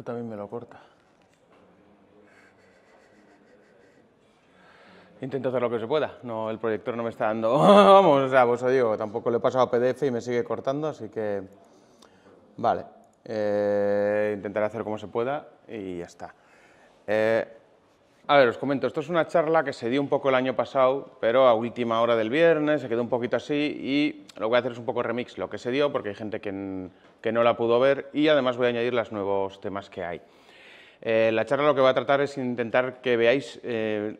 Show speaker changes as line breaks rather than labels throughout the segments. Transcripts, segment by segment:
Este también me lo corta. Intento hacer lo que se pueda. No, el proyector no me está dando... Vamos, o sea, pues digo, tampoco le he pasado a PDF y me sigue cortando, así que... Vale. Eh, intentaré hacer como se pueda y ya está. Eh, a ver, os comento, esto es una charla que se dio un poco el año pasado, pero a última hora del viernes, se quedó un poquito así y lo que voy a hacer es un poco remix lo que se dio porque hay gente que, que no la pudo ver y además voy a añadir los nuevos temas que hay. Eh, la charla lo que va a tratar es intentar que veáis, eh,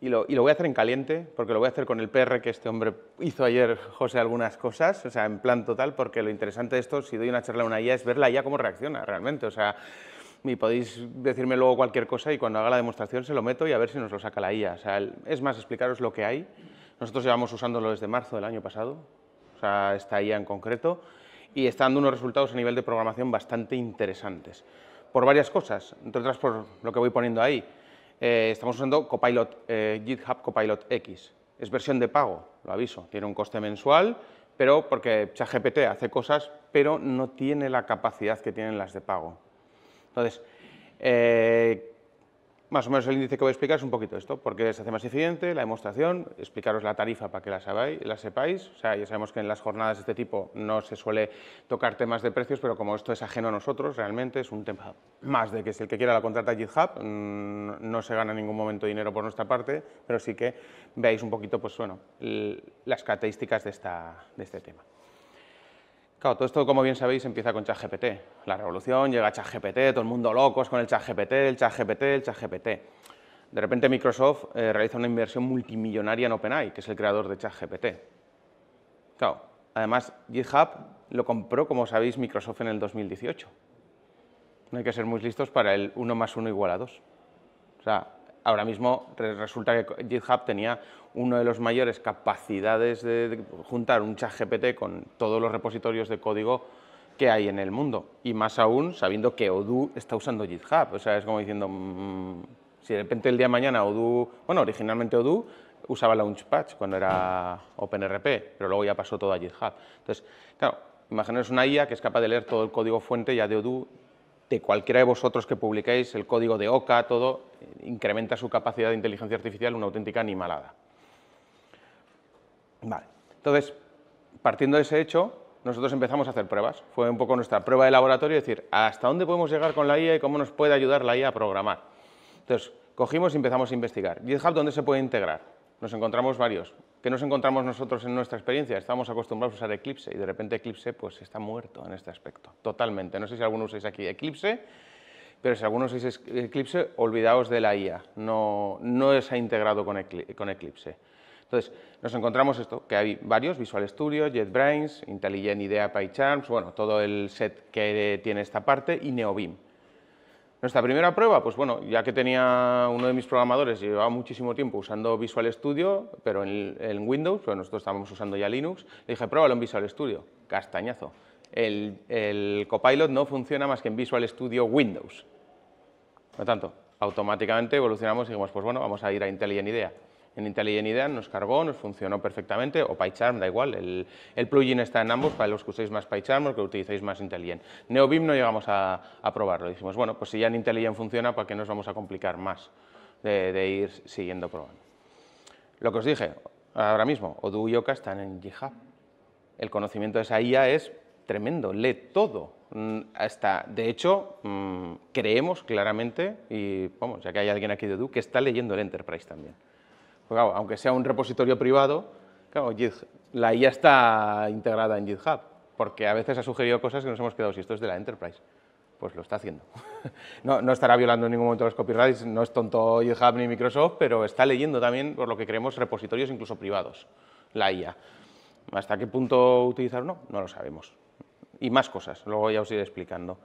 y, lo, y, lo, voy a hacer en caliente, porque lo voy a hacer con el PR que este hombre hizo ayer, José, algunas cosas, o sea, en plan total, porque lo interesante de esto, si doy una charla a una IA, es verla ya cómo reacciona realmente, o sea, y podéis decirme luego cualquier cosa y cuando haga la demostración se lo meto y a ver si nos lo saca la IA. O es más, explicaros lo que hay. Nosotros llevamos usándolo desde marzo del año pasado, o sea, esta IA en concreto, y está dando unos resultados a nivel de programación bastante interesantes. Por varias cosas, entre otras por lo que voy poniendo ahí. Eh, estamos usando Copilot, eh, GitHub Copilot X. Es versión de pago, lo aviso, tiene un coste mensual, pero porque ChatGPT hace cosas, pero no tiene la capacidad que tienen las de pago. Entonces, eh, más o menos el índice que voy a explicar es un poquito esto, porque se hace más eficiente la demostración, explicaros la tarifa para que la, sabáis, la sepáis, o sea, ya sabemos que en las jornadas de este tipo no se suele tocar temas de precios, pero como esto es ajeno a nosotros, realmente es un tema más de que si el que quiera la contrata GitHub, mm, no se gana en ningún momento dinero por nuestra parte, pero sí que veáis un poquito, pues bueno, las características de, esta, de este tema todo esto, como bien sabéis, empieza con ChatGPT. La revolución llega ChatGPT, todo el mundo locos con el ChatGPT, el ChatGPT, el ChatGPT. De repente Microsoft eh, realiza una inversión multimillonaria en OpenAI, que es el creador de ChatGPT. Claro, además GitHub lo compró, como sabéis, Microsoft en el 2018. No hay que ser muy listos para el 1 más 1 igual a 2. O sea, ahora mismo resulta que GitHub tenía una de las mayores capacidades de juntar un chat GPT con todos los repositorios de código que hay en el mundo. Y más aún sabiendo que Odoo está usando GitHub. O sea, es como diciendo, mm, si de repente el día de mañana Odoo, bueno, originalmente Odoo usaba Launchpad cuando era OpenRP, pero luego ya pasó todo a GitHub. Entonces, claro, imaginaos una IA que es capaz de leer todo el código fuente ya de Odoo de cualquiera de vosotros que publiquéis el código de OCA, todo, incrementa su capacidad de inteligencia artificial una auténtica animalada. Vale, entonces, partiendo de ese hecho, nosotros empezamos a hacer pruebas. Fue un poco nuestra prueba de laboratorio, decir, hasta dónde podemos llegar con la IA y cómo nos puede ayudar la IA a programar. Entonces, cogimos y empezamos a investigar. GitHub, ¿dónde se puede integrar? Nos encontramos varios que nos encontramos nosotros en nuestra experiencia? Estamos acostumbrados a usar Eclipse y de repente Eclipse pues, está muerto en este aspecto, totalmente. No sé si alguno usáis aquí Eclipse, pero si alguno usáis Eclipse, olvidaos de la IA, no, no se ha integrado con, Eclipse. Entonces, nos encontramos esto, que hay varios, Visual Studio, JetBrains, IntelliJ IDEA, PyCharm, bueno, todo el set que tiene esta parte y NeoBeam. Nuestra primera prueba, pues bueno, ya que tenía uno de mis programadores, llevaba muchísimo tiempo usando Visual Studio, pero en, Windows, pero nosotros estábamos usando ya Linux, le dije, pruébalo en Visual Studio. Castañazo. El, Copilot no funciona más que en Visual Studio Windows. Por lo tanto, automáticamente evolucionamos y dijimos, pues bueno, vamos a ir a IntelliJ IDEA en IDEA nos cargó, nos funcionó perfectamente, o PyCharm, da igual, el, plugin está en ambos para los que uséis más PyCharm o los que utilicéis más IntelliJ. NeoBIM no llegamos a, probarlo, dijimos, bueno, pues si ya en IntelliJ funciona, ¿para qué nos vamos a complicar más de, ir siguiendo probando? Lo que os dije, ahora mismo, Odoo y Oka están en GitHub. El conocimiento de esa IA es tremendo, lee todo. Mm, hasta, de hecho, mm, creemos claramente, y vamos, ya que hay alguien aquí de Odoo, que está leyendo el Enterprise también aunque sea un repositorio privado, la IA está integrada en GitHub, porque a veces ha sugerido cosas que nos hemos quedado, si esto es de la Enterprise, pues lo está haciendo. no, estará violando en ningún momento los copyrights, no es tonto GitHub ni Microsoft, pero está leyendo también, por lo que creemos, repositorios incluso privados, la IA. ¿Hasta qué punto utilizar no? No lo sabemos. Y más cosas, luego ya os iré explicando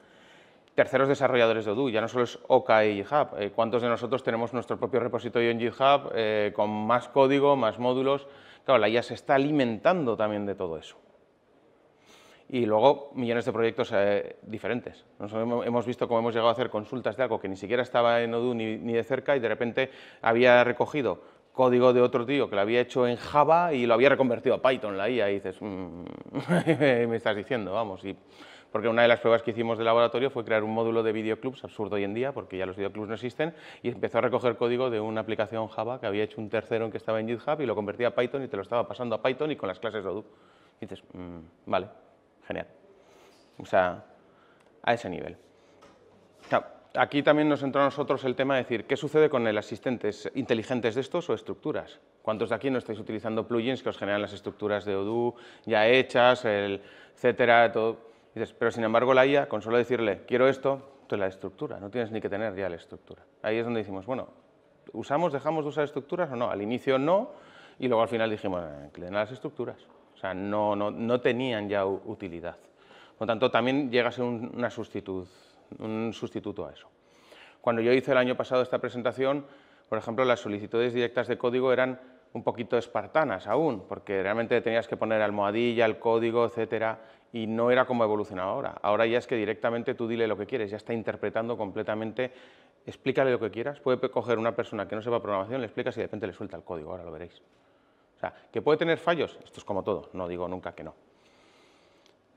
terceros desarrolladores de Odoo, ya no solo es Oka y GitHub. Eh, ¿Cuántos de nosotros tenemos nuestro propio repositorio en GitHub eh, con más código, más módulos? Claro, la IA se está alimentando también de todo eso. Y luego millones de proyectos eh, diferentes. hemos visto cómo hemos llegado a hacer consultas de algo que ni siquiera estaba en Odoo ni, de cerca y de repente había recogido código de otro tío que lo había hecho en Java y lo había reconvertido a Python, la IA, y dices, mm, me estás diciendo, vamos. Y, porque una de las pruebas que hicimos de laboratorio fue crear un módulo de videoclubs, absurdo hoy en día, porque ya los videoclubs no existen, y empezó a recoger código de una aplicación Java que había hecho un tercero en que estaba en GitHub y lo convertía a Python y te lo estaba pasando a Python y con las clases de Odoo. dices, mm, vale, genial. O sea, a ese nivel. aquí también nos entró a nosotros el tema de decir, ¿qué sucede con el asistentes inteligentes de estos o estructuras? ¿Cuántos de aquí no estáis utilizando plugins que os generan las estructuras de Odoo ya hechas, etcétera, todo? pero sin embargo la IA, con solo decirle, quiero esto, esto la estructura, no tienes ni que tener ya la estructura. Ahí es donde decimos, bueno, ¿usamos, dejamos de usar estructuras o no? Al inicio no, y luego al final dijimos, eh, le las estructuras. O sea, no, no, no tenían ya utilidad. Por lo tanto, también llega a ser una un sustituto a eso. Cuando yo hice el año pasado esta presentación, por ejemplo, las solicitudes directas de código eran un poquito espartanas aún, porque realmente tenías que poner almohadilla, el código, etcétera, y no era como evolucionaba ahora. Ahora ya es que directamente tú dile lo que quieres, ya está interpretando completamente, explícale lo que quieras. Puede coger una persona que no sepa programación, le explicas y de repente le suelta el código, ahora lo veréis. O sea, ¿que puede tener fallos? Esto es como todo, no digo nunca que no.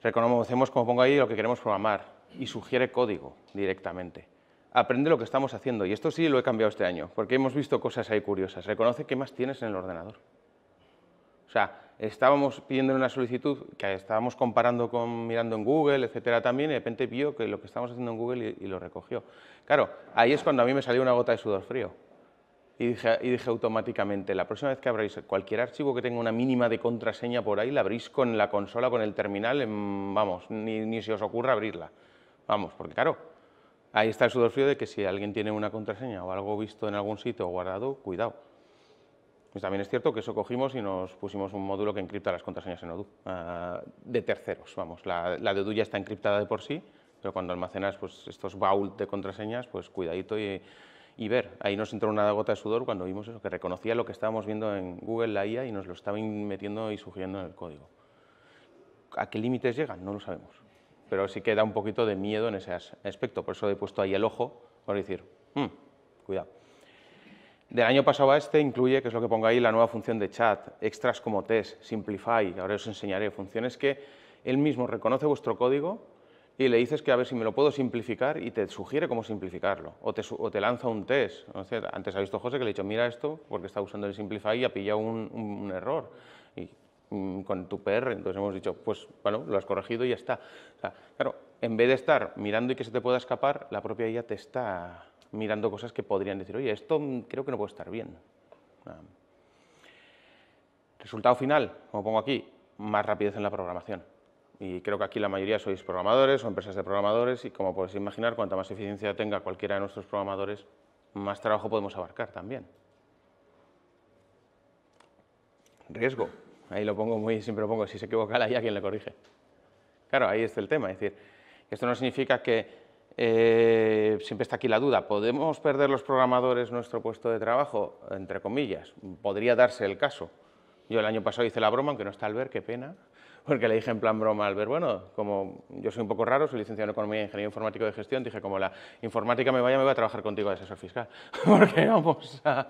Reconocemos, como pongo ahí, lo que queremos programar y sugiere código directamente aprende lo que estamos haciendo. Y esto sí lo he cambiado este año, porque hemos visto cosas ahí curiosas. Reconoce qué más tienes en el ordenador. O sea, estábamos pidiendo una solicitud que estábamos comparando con mirando en Google, etcétera, también, y de repente vio que lo que estábamos haciendo en Google y, lo recogió. Claro, ahí es cuando a mí me salió una gota de sudor frío. Y dije, automáticamente, la próxima vez que abráis cualquier archivo que tenga una mínima de contraseña por ahí, la abrís con la consola, con el terminal, vamos, ni, ni se os ocurra abrirla. Vamos, porque claro, ahí está el sudor frío de que si alguien tiene una contraseña o algo visto en algún sitio o guardado, cuidado. Pues también es cierto que eso cogimos y nos pusimos un módulo que encripta las contraseñas en Odoo, ah, de terceros, vamos. La, de Odoo ya está encriptada de por sí, pero cuando almacenas pues, estos baúl de contraseñas, pues cuidadito y, y, ver. Ahí nos entró una gota de sudor cuando vimos eso, que reconocía lo que estábamos viendo en Google, la IA, y nos lo estaba metiendo y sugiriendo en el código. ¿A qué límites llegan? No lo sabemos pero sí que da un poquito de miedo en ese aspecto, por eso he puesto ahí el ojo, para decir, hmm, cuidado. Del año pasado a este incluye, que es lo que pongo ahí, la nueva función de chat, extras como test, simplify, ahora os enseñaré, funciones que él mismo reconoce vuestro código y le dices que a ver si me lo puedo simplificar y te sugiere cómo simplificarlo, o te, lanza un test. Antes ha visto José que le he dicho, mira esto, porque está usando el simplify y ha pillado un error Mm, con tu PR, entonces hemos dicho, pues bueno, lo has corregido y ya está. claro, en vez de estar mirando y que se te pueda escapar, la propia IA te está mirando cosas que podrían decir, oye, esto mm, creo que no puede estar bien. Resultado final, como pongo aquí, más rapidez en la programación. Y creo que aquí la mayoría sois programadores o empresas de programadores y como podéis imaginar, cuanta más eficiencia tenga cualquiera de nuestros programadores, más trabajo podemos abarcar también. Riesgo. Ahí lo pongo muy, siempre lo pongo, si se equivoca la IA, ¿quién le corrige? Claro, ahí está el tema, es decir, esto no significa que eh, siempre está aquí la duda, ¿podemos perder los programadores nuestro puesto de trabajo? Entre comillas, podría darse el caso. Yo el año pasado hice la broma, aunque no está Albert, qué pena, porque le dije en plan broma a Albert, bueno, como yo soy un poco raro, soy licenciado en Economía e Ingeniero Informático de Gestión, dije, como la informática me vaya, me voy a trabajar contigo de asesor fiscal, porque vamos a...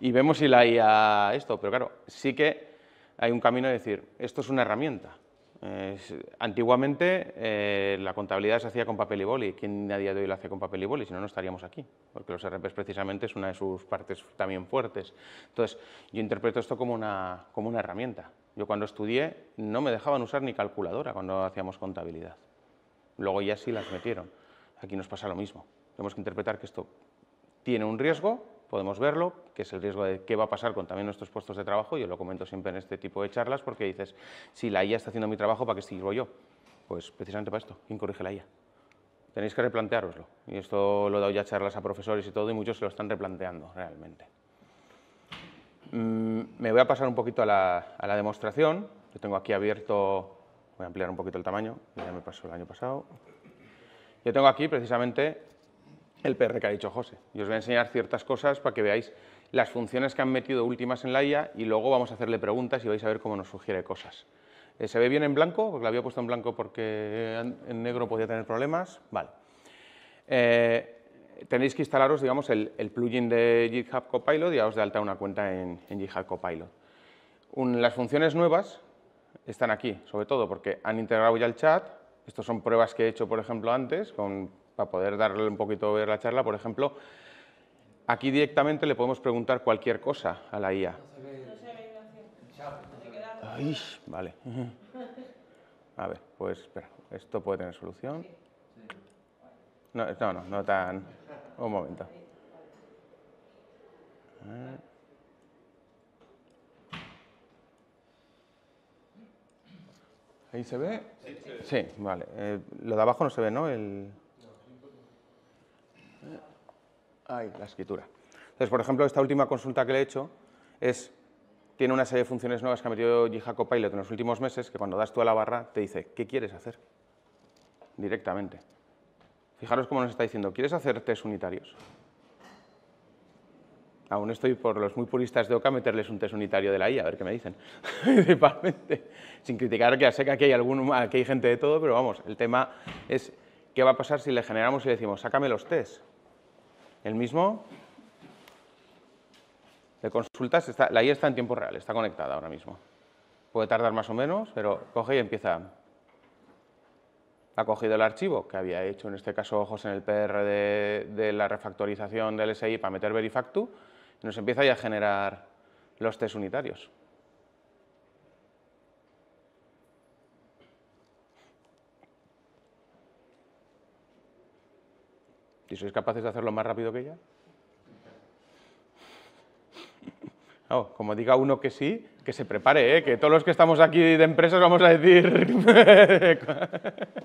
Y vemos si la a esto, pero claro, sí que hay un camino de decir, esto es una herramienta. Eh, antiguamente eh, la contabilidad se hacía con papel y boli, ¿quién a día de hoy la hace con papel y boli? Si no, no estaríamos aquí, porque los RPs precisamente es una de sus partes también fuertes. Entonces, yo interpreto esto como una, como una herramienta. Yo cuando estudié no me dejaban usar ni calculadora cuando hacíamos contabilidad. Luego ya sí las metieron. Aquí nos pasa lo mismo. Tenemos que interpretar que esto tiene un riesgo podemos verlo, que es el riesgo de qué va a pasar con también nuestros puestos de trabajo, yo lo comento siempre en este tipo de charlas, porque dices, si la IA está haciendo mi trabajo, ¿para qué sirvo yo? Pues precisamente para esto, ¿quién corrige la IA? Tenéis que replantearoslo, y esto lo he dado ya charlas a profesores y todo, y muchos se lo están replanteando realmente. Mm, me voy a pasar un poquito a la, a la demostración, yo tengo aquí abierto, voy a ampliar un poquito el tamaño, ya me pasó el año pasado. Yo tengo aquí precisamente el PR que ha dicho José. Y os voy a enseñar ciertas cosas para que veáis las funciones que han metido últimas en la IA y luego vamos a hacerle preguntas y vais a ver cómo nos sugiere cosas. Eh, ¿Se ve bien en blanco? Porque la había puesto en blanco porque en negro podía tener problemas. Vale. Eh, tenéis que instalaros digamos, el, plugin de GitHub Copilot y daos de alta una cuenta en, GitHub Copilot. las funciones nuevas están aquí, sobre todo porque han integrado ya el chat. Estas son pruebas que he hecho, por ejemplo, antes con para poder darle un poquito ver la charla, por ejemplo, aquí directamente le podemos preguntar cualquier cosa a la IA. Ay, vale. A ver, pues espera, esto puede tener solución. No, no, no, tan... Un momento. ¿Ahí se ve? Sí, vale. Eh, lo de abajo no se ve, ¿no? El... Ahí, la escritura. Entonces, por ejemplo, esta última consulta que le he hecho es, tiene una serie de funciones nuevas que ha metido GitHub Pilot en los últimos meses, que cuando das tú a la barra te dice, ¿qué quieres hacer? Directamente. Fijaros cómo nos está diciendo, ¿quieres hacer test unitarios? Aún estoy por los muy puristas de OCA meterles un test unitario de la IA, a ver qué me dicen, Sin criticar que ya sé que aquí hay, algún, aquí hay gente de todo, pero vamos, el tema es qué va a pasar si le generamos y le decimos, sácame los tests el mismo de consultas, está, la i está en tiempo real, está conectada ahora mismo. Puede tardar más o menos, pero coge y empieza. Ha cogido el archivo que había hecho, en este caso, ojos en el PR de, la refactorización del SI para meter Verifactu, y nos empieza ya a generar los test unitarios. ¿Y sois capaces de hacerlo más rápido que ella. Oh, como diga uno que sí, que se prepare, ¿eh? que todos los que estamos aquí de empresas vamos a decir...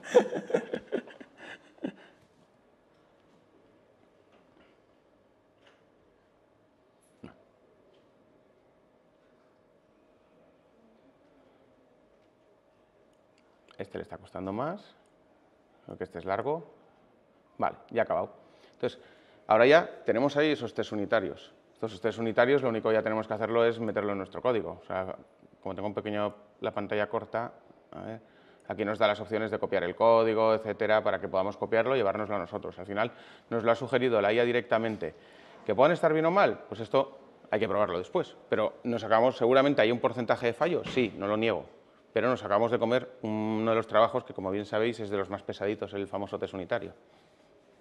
Este le está costando más, que este es largo, Vale, ya acabado. Entonces, ahora ya tenemos ahí esos test unitarios. Estos test unitarios lo único que ya tenemos que hacerlo es meterlo en nuestro código. O sea, como tengo un pequeño, la pantalla corta, aquí nos da las opciones de copiar el código, etcétera, para que podamos copiarlo y llevárnoslo a nosotros. Al final nos lo ha sugerido la IA directamente. ¿Que puedan estar bien o mal? Pues esto hay que probarlo después. Pero nos acabamos, seguramente hay un porcentaje de fallos, sí, no lo niego. Pero nos acabamos de comer uno de los trabajos que, como bien sabéis, es de los más pesaditos, el famoso test unitario.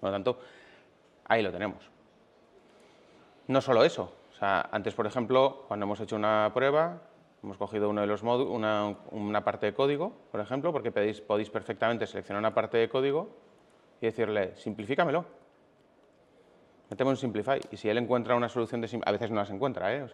Por lo tanto, ahí lo tenemos. No solo eso, o sea, antes, por ejemplo, cuando hemos hecho una prueba, hemos cogido uno de los una, parte de código, por ejemplo, porque podéis perfectamente seleccionar una parte de código y decirle, simplifícamelo. Metemos un simplify y si él encuentra una solución de a veces no las encuentra, ¿eh?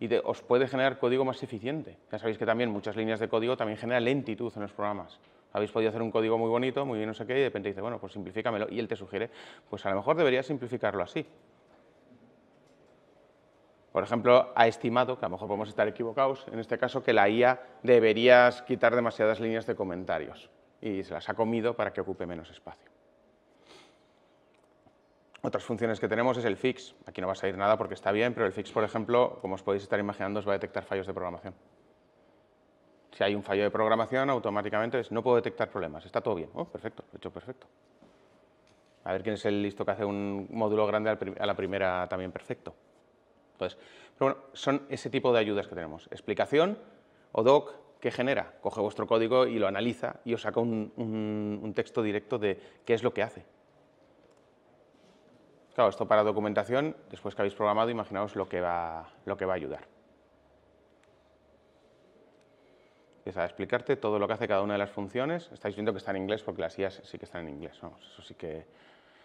y os puede generar código más eficiente. Ya sabéis que también muchas líneas de código también generan lentitud en los programas habéis podido hacer un código muy bonito, muy bien no sé qué, y de repente dice, bueno, pues simplifícamelo, y él te sugiere, pues a lo mejor deberías simplificarlo así. Por ejemplo, ha estimado, que a lo mejor podemos estar equivocados, en este caso que la IA deberías quitar demasiadas líneas de comentarios y se las ha comido para que ocupe menos espacio. Otras funciones que tenemos es el fix. Aquí no va a salir nada porque está bien, pero el fix, por ejemplo, como os podéis estar imaginando, os va a detectar fallos de programación si hay un fallo de programación, automáticamente no puedo detectar problemas, está todo bien. Oh, perfecto, hecho perfecto. A ver quién es el listo que hace un módulo grande a la primera también perfecto. Entonces, pero bueno, son ese tipo de ayudas que tenemos. Explicación o doc que genera, coge vuestro código y lo analiza y os saca un, texto directo de qué es lo que hace. Claro, esto para documentación, después que habéis programado, imaginaos lo que va, lo que va a ayudar. empieza a explicarte todo lo que hace cada una de las funciones. Estáis viendo que está en inglés porque las IAS sí que están en inglés, eso sí que,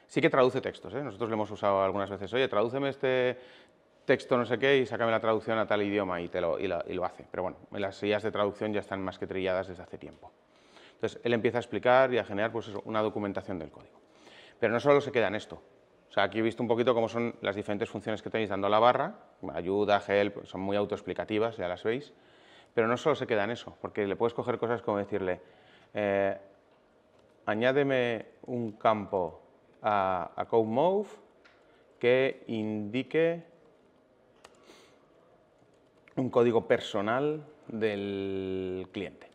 sí que traduce textos. ¿eh? Nosotros lo hemos usado algunas veces, oye, tradúceme este texto no sé qué y sácame la traducción a tal idioma y, te lo, y, lo, hace. Pero bueno, las IAS de traducción ya están más que trilladas desde hace tiempo. Entonces, él empieza a explicar y a generar pues, una documentación del código. Pero no solo se queda en esto. O sea, aquí he visto un poquito cómo son las diferentes funciones que tenéis dando a la barra, ayuda, help, son muy autoexplicativas, ya las veis. Pero no solo se queda en eso, porque le puedes coger cosas como decirle, eh, añádeme un campo a, CodeMove que indique un código personal del cliente.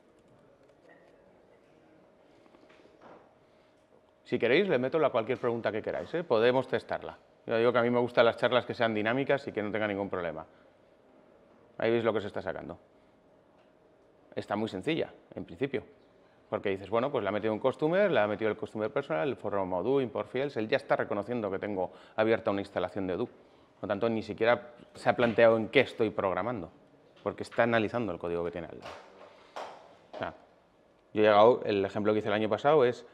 Si queréis, le meto la cualquier pregunta que queráis, ¿eh? podemos testarla. Yo digo que a mí me gustan las charlas que sean dinámicas y que no tengan ningún problema. Ahí veis lo que se está sacando está muy sencilla, en principio. Porque dices, bueno, pues le ha metido un customer, la ha metido el customer personal, el foro modu import fields, él ya está reconociendo que tengo abierta una instalación de do. Por lo tanto, ni siquiera se ha planteado en qué estoy programando, porque está analizando el código que tiene yo he llegado, el ejemplo que hice el año pasado es,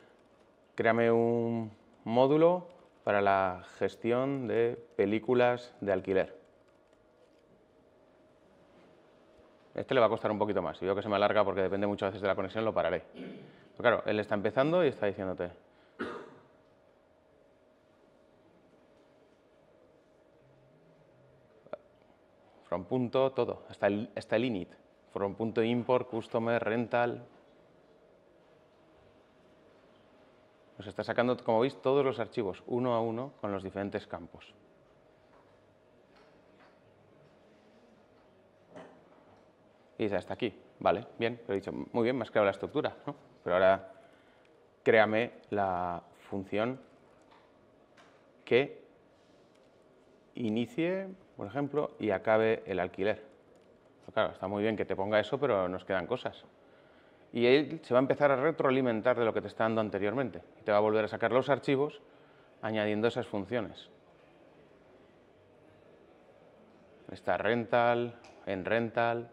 créame un módulo para la gestión de películas de alquiler. Este le va a costar un poquito más. Si veo que se me alarga porque depende muchas veces de la conexión, lo pararé. Pero claro, él está empezando y está diciéndote. From punto, todo, hasta el, el init. From punto import, customer, rental. Nos está sacando, como veis, todos los archivos, uno a uno, con los diferentes campos. y ya hasta aquí. Vale, bien, pero he dicho, muy bien, más has la estructura, ¿no? Pero ahora créame la función que inicie, por ejemplo, y acabe el alquiler. claro, está muy bien que te ponga eso, pero nos quedan cosas. Y él se va a empezar a retroalimentar de lo que te está dando anteriormente. Y te va a volver a sacar los archivos añadiendo esas funciones. Está rental, en rental,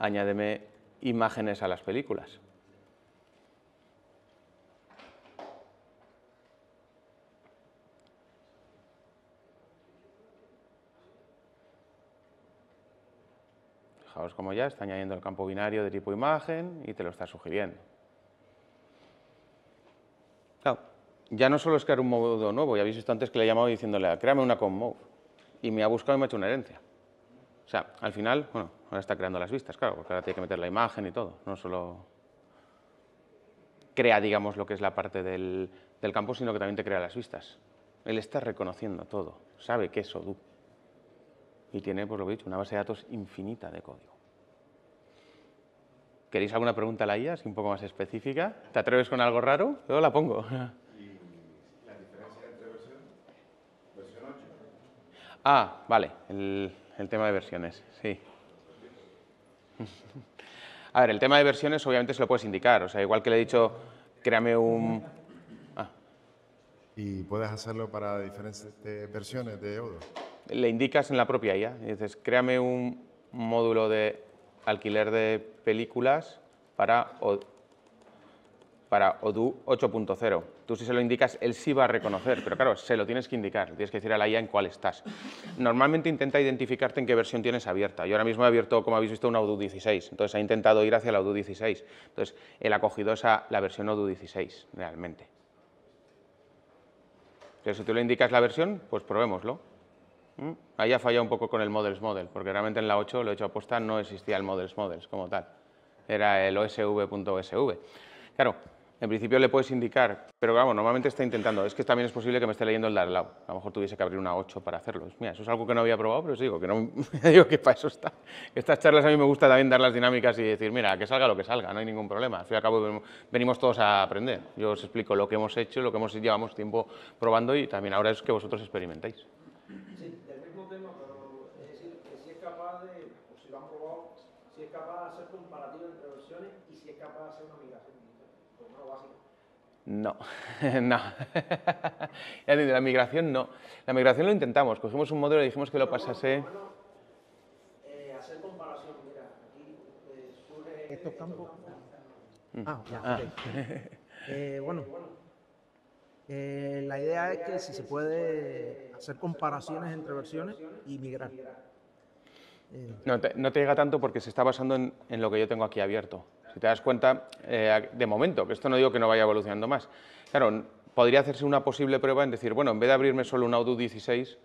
añádeme imágenes a las películas. Fijaos como ya está añadiendo el campo binario de tipo imagen y te lo está sugiriendo. ya no solo es crear un modo nuevo, ya habéis visto antes que le he llamado diciéndole, créame una con y me ha buscado y me ha hecho una herencia. O sea, al final, bueno, ahora está creando las vistas, claro, porque ahora tiene que meter la imagen y todo, no solo crea, digamos, lo que es la parte del, campo, sino que también te crea las vistas. Él está reconociendo todo, sabe qué es Odoo. Y tiene, por pues lo que he dicho, una base de datos infinita de código. ¿Queréis alguna pregunta a la IA, así un poco más específica? ¿Te atreves con algo raro? Yo la pongo. ¿Y la diferencia entre versión? Ah, vale. El, el tema de versiones, sí. A ver, el tema de versiones obviamente se lo puedes indicar, o sea, igual que le he dicho, créame un... Ah. Y puedes hacerlo para diferentes eh, versiones de Odoo? Le indicas en la propia IA, y dices, créame un módulo de alquiler de películas para, o... para Odoo 8.0. Tú si se lo indicas, él sí va a reconocer, pero claro, se lo tienes que indicar, tienes que decir a la IA en cuál estás. Normalmente intenta identificarte en qué versión tienes abierta. Yo ahora mismo he abierto, como habéis visto, una Audu 16, entonces ha intentado ir hacia la Audu 16. Entonces, el acogido es esa, la versión Odu 16, realmente. Pero si tú le indicas la versión, pues probémoslo. ¿Mm? Ahí ha fallado un poco con el Models Model, porque realmente en la 8, lo he hecho aposta, no existía el Models Models como tal. Era el osv.sv. Claro, en principio le puedes indicar, pero vamos, normalmente está intentando, es que también es posible que me esté leyendo el de lado, a lo mejor tuviese que abrir una 8 para hacerlo. Mira, eso es algo que no había probado, pero os digo que, no, digo que para eso está. Estas charlas a mí me gusta también dar las dinámicas y decir, mira, que salga lo que salga, no hay ningún problema, al fin y al cabo venimos todos a aprender. Yo os explico lo que hemos hecho, lo que hemos llevamos tiempo probando y también ahora es que vosotros experimentéis. No, no. la migración no. La migración lo intentamos, cogimos un modelo y dijimos que lo pasase... Eh, hacer pues, Estos campos... Mm. Ah, ya, ah. ah. eh, bueno, eh, la idea es que si se puede hacer comparaciones entre versiones y migrar. No, te, llega tanto porque se está basando en lo que yo tengo aquí abierto. Si te das cuenta, eh, de momento, que esto no digo que no vaya evolucionando más. Claro, podría hacerse una posible prueba en decir, bueno, en vez de abrirme solo un ODU 16,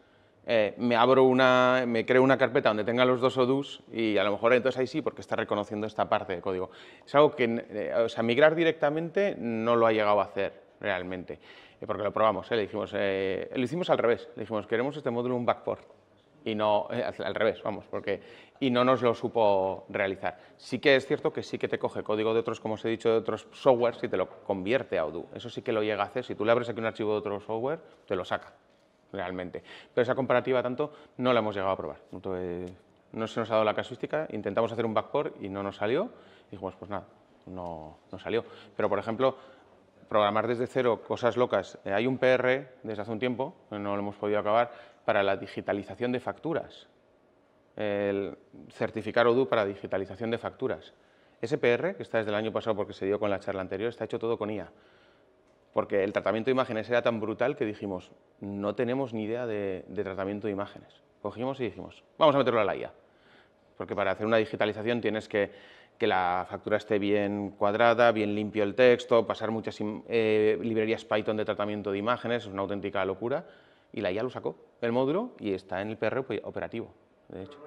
me abro una, me creo una carpeta donde tenga los dos ODUs y a lo mejor entonces ahí sí, porque está reconociendo esta parte de código. Es algo que, eh, o sea, migrar directamente no lo ha llegado a hacer realmente, eh, porque lo probamos, le dijimos, lo hicimos al revés, le dijimos, queremos este módulo un backport y no, eh, al revés, vamos, porque, y no nos lo supo realizar. Sí que es cierto que sí que te coge código de otros, como os he dicho, de otros softwares y te lo convierte a Odoo. Eso sí que lo llega a hacer. Si tú le abres aquí un archivo de otro software, te lo saca, realmente. Pero esa comparativa tanto no la hemos llegado a probar. no se nos ha dado la casuística, intentamos hacer un backport y no nos salió, y dijimos, pues nada, no, no salió. Pero, por ejemplo, programar desde cero cosas locas. Eh, hay un PR desde hace un tiempo, no lo hemos podido acabar, para la digitalización de facturas. El certificar ODU para digitalización de facturas. Ese PR, que está desde el año pasado porque se dio con la charla anterior, está hecho todo con IA. Porque el tratamiento de imágenes era tan brutal que dijimos, no tenemos ni idea de, de tratamiento de imágenes. Cogimos y dijimos, vamos a meterlo a la IA. Porque para hacer una digitalización tienes que que la factura esté bien cuadrada, bien limpio el texto, pasar muchas eh, librerías Python de tratamiento de imágenes, es una auténtica locura, y la IA lo sacó, el módulo, y está en el PR operativo, de hecho.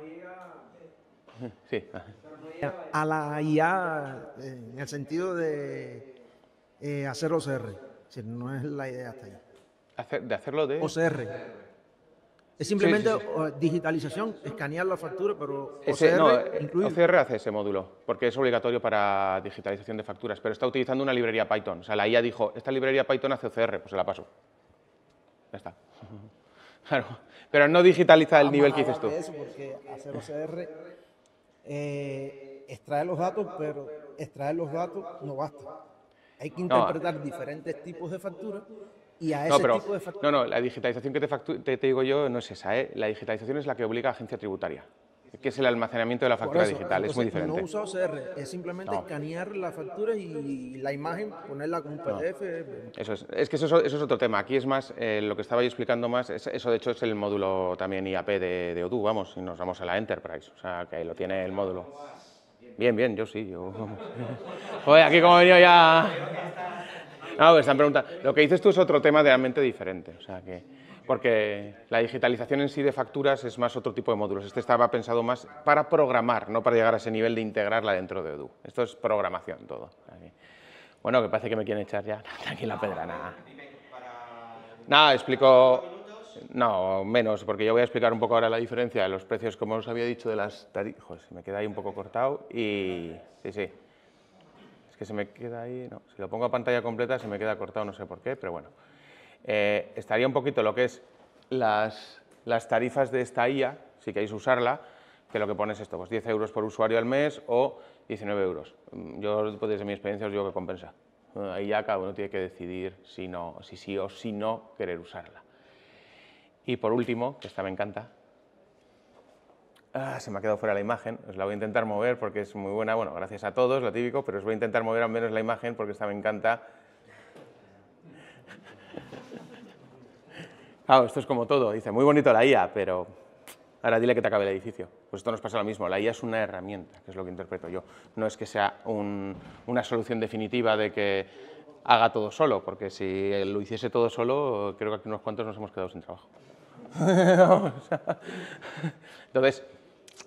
Sí. A la IA en el sentido de eh, hacer OCR, si no es la idea hasta ahí. de hacerlo de... OCR. Es simplemente digitalización, escanear la factura, pero OCR OCR hace ese módulo, porque es obligatorio para digitalización de facturas, pero está utilizando una librería Python. O sea, la IA dijo, esta librería Python hace OCR, pues se la paso. Ya está. Pero no digitaliza el nivel que dices tú. Eso, porque hacer OCR eh, extrae los datos, pero extraer los datos no basta. Hay que interpretar diferentes tipos de facturas y a no, pero, No, no, la digitalización que te, digo yo no es esa. ¿eh? La digitalización es la que obliga a la agencia tributaria, que es el almacenamiento de la factura digital. Es muy diferente. No usa OCR, es simplemente escanear la factura y, la imagen, ponerla como un PDF. Eh, eso es, es que eso, es otro tema. Aquí es más, eh, lo que estaba yo explicando más, eso de hecho es el módulo también IAP de, de Odoo, vamos, y nos vamos a la Enterprise, o sea, que ahí lo tiene el módulo. Bien, bien, yo sí, yo... Joder, aquí como venía ya... Ah, pues no, Lo que dices tú es otro tema realmente diferente. O sea que, porque la digitalización en sí de facturas es más otro tipo de módulos. Este estaba pensado más para programar, no para llegar a ese nivel de integrarla dentro de Edu. Esto es programación todo. Bueno, que parece que me quieren echar ya. Tranquila, Pedra, nada. Nada, explico... No, menos, porque yo voy a explicar un poco ahora la diferencia de los precios, como os había dicho, de las tarifas. Joder, me queda ahí un poco cortado y... Sí, sí que se me queda ahí, no, si lo pongo a pantalla completa se me queda cortado, no sé por qué, pero bueno. Eh, estaría un poquito lo que es las, las tarifas de esta IA, si queréis usarla, que lo que pones es esto, pues 10 euros por usuario al mes o 19 euros. Mm, yo, pues, desde mi experiencia, os digo que compensa. Eh, ahí ya cada uno tiene que decidir si, no, si sí o si no querer usarla. Y por último, que esta me encanta, Ah, se me ha quedado fuera la imagen, os la voy a intentar mover porque es muy buena, bueno, gracias a todos, lo típico, pero os voy a intentar mover al menos la imagen porque esta me encanta. Claro, ah, esto es como todo, dice, muy bonito la IA, pero ahora dile que te acabe el edificio. Pues esto nos pasa lo mismo, la IA es una herramienta, que es lo que interpreto yo, no es que sea una solución definitiva de que haga todo solo, porque si lo hiciese todo solo, creo que aquí unos cuantos nos hemos quedado sin trabajo. Entonces,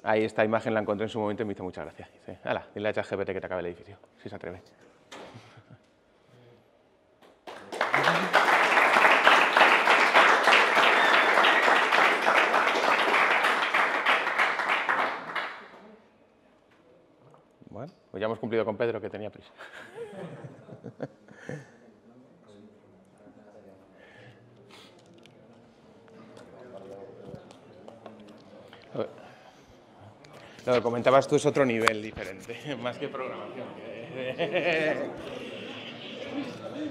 Ahí esta imagen la encontré en su momento y me hizo muchas gracias. Dice, hala, dile a GPT que te acabe el edificio, si se atreve. Bueno, pues ya hemos cumplido con Pedro, que tenía prisa. Lo que comentabas tú es otro nivel diferente, más que programación.